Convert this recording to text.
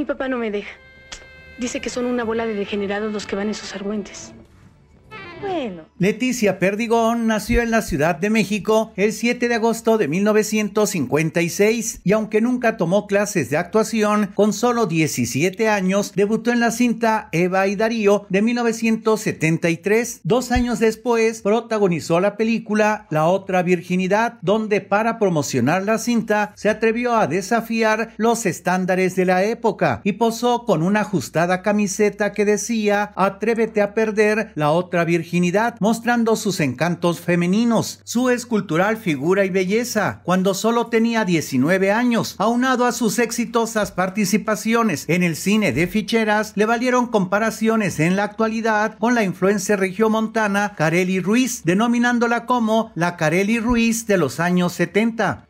Mi papá no me deja. Dice que son una bola de degenerados los que van esos argüentes. Leticia Perdigón nació en la Ciudad de México el 7 de agosto de 1956 y aunque nunca tomó clases de actuación, con solo 17 años debutó en la cinta Eva y Darío de 1973. Dos años después protagonizó la película La otra virginidad, donde para promocionar la cinta se atrevió a desafiar los estándares de la época y posó con una ajustada camiseta que decía Atrévete a perder la otra virginidad mostrando sus encantos femeninos, su escultural figura y belleza, cuando solo tenía 19 años, aunado a sus exitosas participaciones en el cine de ficheras, le valieron comparaciones en la actualidad con la influencia regiomontana Carelli Ruiz, denominándola como la Carelli Ruiz de los años 70.